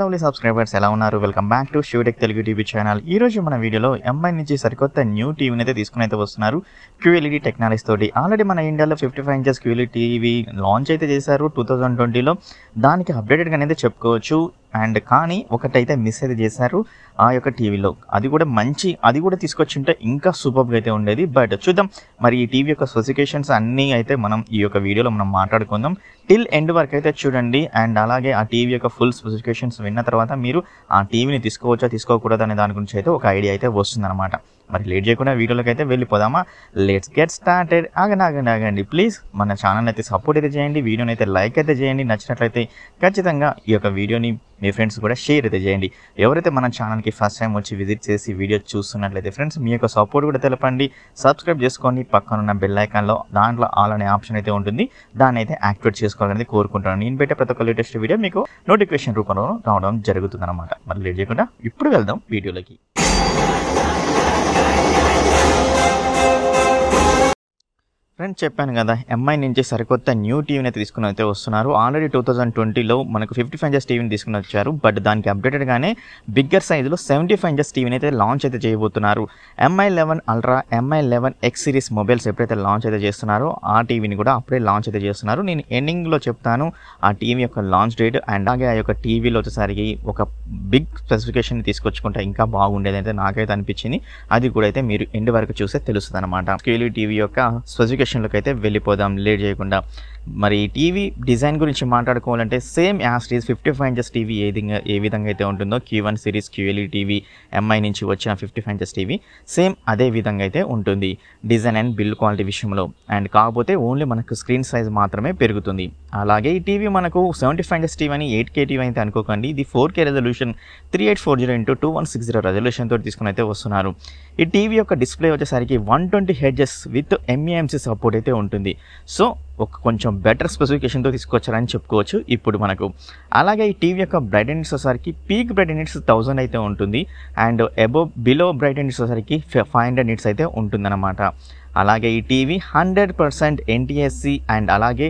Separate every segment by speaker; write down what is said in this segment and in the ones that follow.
Speaker 1: lovely subscribers ఎలా ఉన్నారు welcome back to Shoetech Telugu TV channel ఈ రోజు మన వీడియోలో ఎంఐ నుంచి సరికొత్త న్యూ టీవీని అయితే తీసుకుని అయితే వస్తున్నారు క్యూఎల్ఈడి టెక్నాలజీ e తోటి ఆల్రెడీ మన ఇండియాలో fifty five inches QLED TV launch అయితే చేశారు టూ థౌజండ్ ట్వంటీలో దానికి అప్డేటెడ్గా అయితే చెప్పుకోవచ్చు అండ్ కానీ ఒకటైతే మిస్ అయితే చేశారు ఆ యొక్క టీవీలో అది కూడా మంచి అది కూడా తీసుకొచ్చి ఉంటే ఇంకా సూపర్గా అయితే ఉండేది బట్ చూద్దాం మరి ఈ టీవీ యొక్క స్పెసిఫికేషన్స్ అన్నీ అయితే మనం ఈ యొక్క వీడియోలో మనం మాట్లాడుకుందాం టిల్ ఎండ్ వరకు అయితే చూడండి అండ్ అలాగే ఆ టీవీ యొక్క ఫుల్ స్పెసిఫికేషన్స్ విన్న తర్వాత మీరు ఆ టీవీని తీసుకోవచ్చా తీసుకోకూడదు అనే దాని గురించి అయితే ఒక ఐడియా అయితే వస్తుందన్నమాట మరి లేట్ చేయకుండా వీడియోలోకి అయితే వెళ్ళిపోదామా లెట్స్ గెట్ స్టార్టెడ్ ఆగండి ఆగండి ఆగండి ప్లీజ్ మన ఛానల్ అయితే సపోర్ట్ అయితే చేయండి వీడియోని అయితే లైక్ అయితే చేయండి నచ్చినట్లయితే ఖచ్చితంగా ఈ యొక్క వీడియోని మీ ఫ్రెండ్స్ కూడా షేర్ అయితే చేయండి ఎవరైతే మన ఛానల్కి ఫస్ట్ టైం వచ్చి విజిట్ చేసి వీడియో చూస్తున్నట్లయితే ఫ్రెండ్స్ మీ యొక్క సపోర్ట్ కూడా తెలపండి సబ్స్క్రైబ్ చేసుకోండి పక్కన ఉన్న బెల్ ఐకాన్లో దాంట్లో ఆల్ అనే ఆప్షన్ అయితే ఉంటుంది దాన్ని అయితే యాక్టివేట్ చేసుకోవాలని కోరుకుంటాను నేను పెట్టే ప్రతి ఒక్క లేటెస్ట్ వీడియో మీకు నోటిఫికేషన్ రూపంలో రావడం అనమాట మరి లేట్ చేయకుండా ఇప్పుడు వెళ్దాం వీడియోలోకి ఫ్రెండ్స్ చెప్పాను కదా ఎంఐ నుంచి సరికొత్త న్యూ టీవీని తీసుకుని అయితే వస్తున్నారు ఆల్రెడీ టూ థౌసండ్ ట్వంటీలో మనకు ఫిఫ్టీ ఫైవ్ ఇంచెస్ టీవీని తీసుకుని వచ్చారు బట్ దానికి అప్డేటెడ్గానే బిగ్గర్ సైజులో సెవెంటీ ఫైవ్ ఇంచెస్ టీవీని అయితే లాంచ్ అయితే చేయబోతున్నారు Mi eleven ultra Mi eleven X series mobiles ఎప్పుడైతే లాంచ్ అయితే చేస్తున్నారో ఆ టీవీని కూడా అప్పుడే లాంచ్ అయితే చేస్తున్నారు నేను ఎండింగ్లో చెప్తాను ఆ టీవీ యొక్క లాంచ్ డేట్ అండ్ అలాగే ఆ యొక్క టీవీలో వచ్చేసరికి ఒక బిగ్ స్పెసిఫికేషన్ తీసుకొచ్చుకుంటే ఇంకా బాగుండేది అయితే నాకైతే అనిపించింది అది కూడా అయితే మీరు ఎండ్ వరకు చూస్తే తెలుస్తుంది అనమాట స్కేలీ టీవీ యొక్క స్పెసిఫికేషన్ సెక్షన్లోకి అయితే వెళ్ళిపోదాం లేట్ చేయకుండా మరి టీవీ డిజైన్ గురించి మాట్లాడుకోవాలంటే same as this fifty five inches TV ఏ విధంగా ఏ విధంగా అయితే ఉంటుందో Q one series QLED TV Mi నుంచి వచ్చిన fifty five inches TV same అదే విధంగా అయితే ఉంటుంది డిజైన్ అండ్ బిల్డ్ క్వాలిటీ విషయంలో అండ్ కాకపోతే ఓన్లీ మనకు స్క్రీన్ సైజ్ మాత్రమే పెరుగుతుంది అలాగే ఈ టీవీ మనకు సెవెంటీ ఫైవ్ ఇంచెస్ టీవీ అని ఎయిట్ కే టీవీ అయితే అనుకోకండి ఇది four K resolution three eight four zero into two one six zero resolution తోటి తీసుకుని అయితే వస్తున్నారు ఈ టీవీ యొక్క డిస్ప్లే వచ్చేసరికి one twenty hertz with MEMC support e అయితే ఉంటుంది సో ఒక కొంచెం బెటర్ స్పెసిఫికేషన్తో తీసుకొచ్చారని చెప్పుకోవచ్చు ఇప్పుడు మనకు అలాగే ఈ టీవీ యొక్క బ్రైట్ అండ్ వచ్చేసరికి పీక్ బ్రైట్ నిట్స్ థౌజండ్ అయితే ఉంటుంది and above below brightness వచ్చేసరికి ఫైవ్ హండ్రెడ్ నిట్స్ అయితే ఉంటుందన్నమాట అలాగే ఈ TV hundred percent NTSC and అలాగే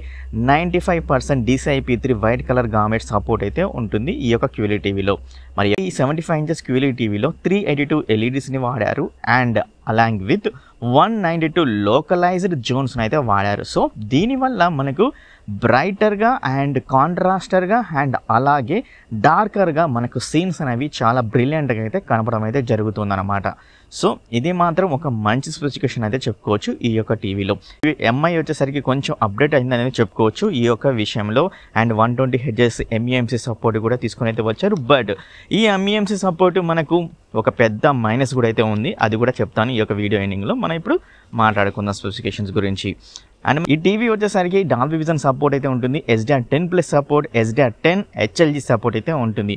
Speaker 1: ninety five percent DCIP three wide colour gamut support అయితే ఉంటుంది ఈ యొక్క క్యూలీ టీవీలో మరి ఈ సెవెంటీ ఫైవ్ ఇంచెస్ క్యూలీ టీవీలో త్రీ ఎయిటీ టూ ఎల్ఈడీస్ని వాడారు and along with one ninety two localised జోన్స్ని అయితే వాడారు సో దీనివల్ల మనకు బ్రైటర్గా అండ్ కాంట్రాస్టర్గా అండ్ అలాగే డార్కర్గా మనకు సీన్స్ అనేవి చాలా బ్రిలియంట్గా అయితే కనపడం అయితే జరుగుతుందన్నమాట సో ఇది మాత్రం ఒక మంచి స్పెసిఫికేషన్ అయితే చెప్పుకోవచ్చు ఈ యొక్క టీవీలో ఎంఐ వచ్చేసరికి కొంచెం అప్డేట్ అయింది అనేది చెప్పుకోవచ్చు ఈ యొక్క విషయంలో and one twenty hertz MEMC e support కూడా తీసుకొని అయితే వచ్చారు బట్ ఈ ఎంఈఎంసీ e సపోర్ట్ మనకు ఒక పెద్ద మైనస్ కూడా అయితే ఉంది అది కూడా చెప్తాను ఈ యొక్క వీడియో ఎండింగ్లో మనం ఇప్పుడు మాట్లాడుకుందాం స్పెసిఫికేషన్స్ గురించి అండ్ ఈ టీవీ వచ్చేసరికి డాల్ విజన్ సపోర్ట్ అయితే ఉంటుంది SDR ten plus support SDR ten HLG support అయితే ఉంటుంది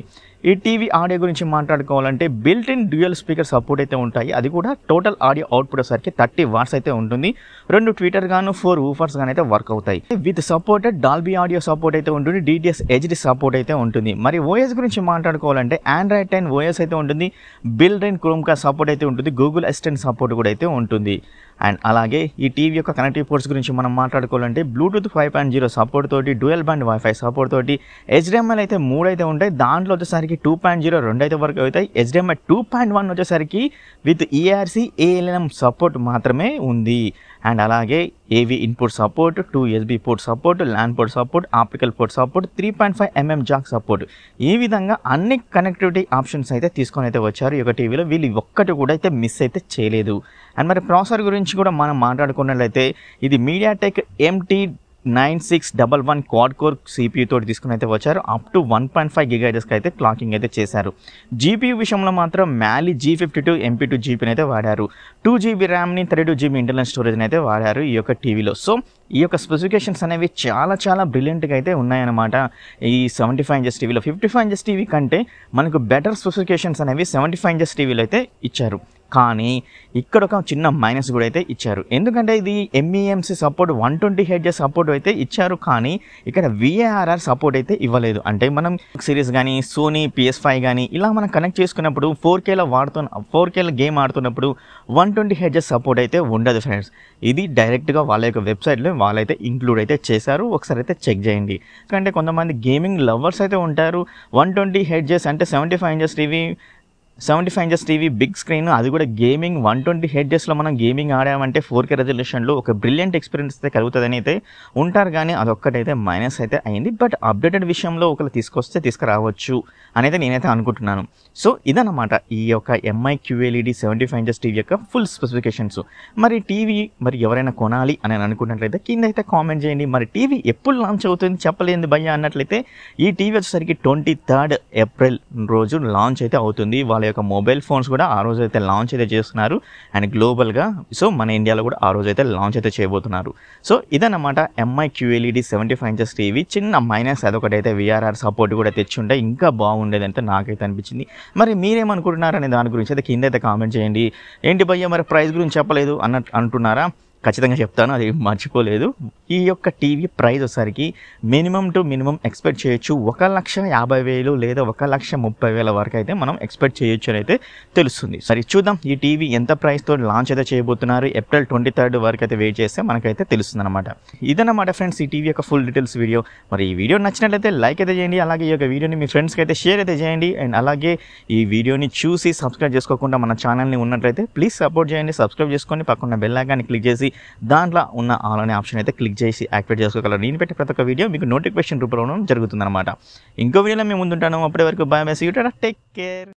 Speaker 1: ఈ టీవీ ఆడియో గురించి మాట్లాడుకోవాలంటే built in dual speaker support అయితే ఉంటాయి అది కూడా టోటల్ ఆడియో అవుట్పుట్ వచ్చేసరికి థర్టీ వాట్స్ అయితే ఉంటుంది రెండు ట్విట్టర్ గాను ఫోర్ ఊఫర్స్ గాను అయితే వర్క్ అవుతాయి with supported Dolby audio support అయితే ఉంటుంది డిటిఎస్ హెచ్డి సపోర్ట్ అయితే ఉంటుంది మరి ఓఎస్ గురించి మాట్లాడుకోవాలంటే ఆండ్రాయిడ్ టెన్ ఓఎస్ అయితే ఉంటుంది built in Chromecast support అయితే ఉంటుంది గూగుల్ అసిస్టెంట్ సపోర్ట్ కూడా అయితే ఉంటుంది అండ్ అలాగే ఈ టీవీ యొక్క కనెక్టివ్ పోర్ట్స్ గురించి మనం మాట్లాడుకోవాలంటే Bluetooth five point zero support తోటి డ్యూయల్ బ్యాండ్ వైఫై సపోర్ట్ తోటి హెచ్డిఎంఐ అయితే మూడు అయితే ఉంటాయి దాంట్లో వచ్చేసరికి టూ పాయింట్ జీరో రెండు అయితే వరకు అవుతాయి హెచ్డిఎంఐ టూ పాయింట్ వన్ వచ్చేసరికి విత్ ఈఆర్సీ ఏఎల్ఎం సపోర్ట్ మాత్రమే ఉంది అండ్ అండ్ అలాగే AV input support two USB port support LAN port support optical port support three point five mm jack support ఈ విధంగా అన్ని కనెక్టివిటీ ఆప్షన్స్ అయితే తీసుకొని అయితే వచ్చారు ఈ యొక్క టీవీలో వీళ్ళు ఒక్కటి కూడా అయితే మిస్ అయితే చేయలేదు అండ్ మరి ప్రాసెసర్ గురించి కూడా మనం మాట్లాడుకున్నట్లయితే ఇది MediaTek MT nine six double one quad core CPU తోటి తీసుకుని అయితే వచ్చారు up to one point five గిగాడెస్కి అయితే క్లాకింగ్ అయితే చేశారు జీపీయూ విషయంలో మాత్రం Mali G fifty two MP two జీపీని అయితే వాడారు టూ జీబీ ర్యామ్ని థర్టీ టూ జీబీ ఇంటర్నల్ స్టోరేజ్ని అయితే వాడారు ఈ యొక్క టీవీలో సో ఈ యొక్క స్పెసిఫికేషన్స్ అనేవి చాలా చాలా బ్రిలియంట్గా అయితే ఉన్నాయన్నమాట ఈ సెవెంటీ ఫైవ్ ఇంచెస్ టీవీలో ఫిఫ్టీ ఫైవ్ ఇంచెస్ టీవీ కంటే మనకు బెటర్ స్పెసిఫికేషన్స్ అనేవి సెవెంటీ ఫైవ్ ఇంచెస్ టీవీలో అయితే ఇచ్చారు కానీ ఇక్కడ ఒక చిన్న మైనస్ కూడా అయితే ఇచ్చారు ఎందుకంటే ఇది MEMC support one twenty hertz support అయితే ఇచ్చారు కానీ ఇక్కడ విఏఆర్ఆర్ సపోర్ట్ అయితే ఇవ్వలేదు అంటే మనం సిరీస్ కానీ సోనీ పిఎస్ ఫైవ్ కానీ ఇలా మనం కనెక్ట్ చేసుకున్నప్పుడు ఫోర్ కేలో వాడుతున్న ఫోర్ కేలో గేమ్ ఆడుతున్నప్పుడు వన్ ట్వంటీ హెడ్జెస్ సపోర్ట్ అయితే ఉండదు ఫ్రెండ్స్ ఇది డైరెక్ట్గా వాళ్ళ యొక్క వెబ్సైట్లో వాళ్ళైతే ఇంక్లూడ్ అయితే చేశారు ఒకసారి అయితే చెక్ చేయండి ఎందుకంటే కొంతమంది గేమింగ్ లవర్స్ అయితే ఉంటారు వన్ ట్వంటీ హెడ్జెస్ అంటే seventy five inches TV seventy five inches TV big screen అది కూడా గేమింగ్ వన్ ట్వంటీ హెడ్జెస్లో మనం గేమింగ్ ఆడామంటే ఫోర్ కే రెజల్యూషన్లో ఒక బ్రిలియంట్ ఎక్స్పీరియన్స్ అయితే కలుగుతుందని అయితే ఉంటారు కానీ అదొక్కటైతే మైనస్ అయితే అయింది బట్ అప్డేటెడ్ విషయంలో ఒకరు తీసుకొస్తే తీసుకురావచ్చు అనేది నేనైతే అనుకుంటున్నాను సో ఇదన్నమాట ఈ యొక్క Mi QLED seventy five inches TV యొక్క ఫుల్ స్పెసిఫికేషన్స్ మరి టీవీ మరి ఎవరైనా కొనాలి అని అనుకున్నట్లయితే కింద అయితే కామెంట్ చేయండి మరి టీవీ ఎప్పుడు లాంచ్ అవుతుంది చెప్పలేదు భయ్య అన్నట్లయితే ఈ టీవీ వచ్చేసరికి ట్వంటీ థర్డ్ ఏప్రిల్ రోజు లాంచ్ అయితే అవుతుంది వాళ్ళ యొక్క మొబైల్ ఫోన్స్ కూడా ఆ రోజు అయితే లాంచ్ అయితే చేస్తున్నారు అండ్ గ్లోబల్గా సో మన ఇండియాలో కూడా ఆ రోజు అయితే లాంచ్ అయితే చేయబోతున్నారు సో ఇదన్నమాట Mi QLED seventy five inches TV చిన్న మైనస్ అదొకటి అయితే విఆర్ఆర్ సపోర్ట్ కూడా తెచ్చుంటే ఇంకా బాగుండేది అంటే నాకైతే అనిపించింది మరి మీరేమనుకుంటున్నారనే దాని గురించి అయితే కింద అయితే కామెంట్ చేయండి ఏంటి భయ్య మరి ప్రైస్ గురించి చెప్పలేదు అన్న అంటున్నారా ఖచ్చితంగా చెప్తాను అది మర్చిపోలేదు ఈ యొక్క టీవీ ప్రైస్ వచ్చేసరికి మినిమం టు మినిమం ఎక్స్పెక్ట్ చేయొచ్చు ఒక లక్ష యాభై వేలు లేదా ఒక లక్ష ముప్పై వేల వరకు అయితే మనం ఎక్స్పెక్ట్ చేయొచ్చు అని అయితే తెలుస్తుంది సరే చూద్దాం ఈ టీవీ ఎంత ప్రైస్తో లాంచ్ అయితే చేయబోతున్నారు ఏప్రిల్ ట్వంటీ థర్డ్ వరకు అయితే వెయిట్ చేస్తే మనకైతే తెలుస్తుంది అనమాట ఇదన్నమాట ఫ్రెండ్స్ ఈ టీవీ యొక్క ఫుల్ డీటెయిల్స్ వీడియో మరి ఈ వీడియో నచ్చినట్లయితే లైక్ అయితే చేయండి అలాగే ఈ యొక్క వీడియోని మీ ఫ్రెండ్స్కి అయితే షేర్ అయితే చేయండి అండ్ అలాగే ఈ వీడియోని చూసి సబ్స్క్రైబ్ చేసుకోకుండా మన ఛానల్ని ఉన్నట్లయితే ప్లీజ్ సపోర్ట్ చేయండి సబ్స్క్రైబ్ చేసుకొని పక్కన బెల్ ఐకాన్ని క్లిక్ చేసి దాంట్లో ఉన్న ఆల్ అనే ఆప్షన్ అయితే క్లిక్ చేసి యాక్టివేట్ చేసుకోగలరు నేను పెట్టే ప్రతి ఒక్క వీడియో మీకు నోటిఫికేషన్ రూపంలో జరుగుతుందన్నమాట ఇంకో వీడియోలో మేము ముందుంటాను అప్పటి వరకు బాయ్ మెసేజ్ టేక్ కేర్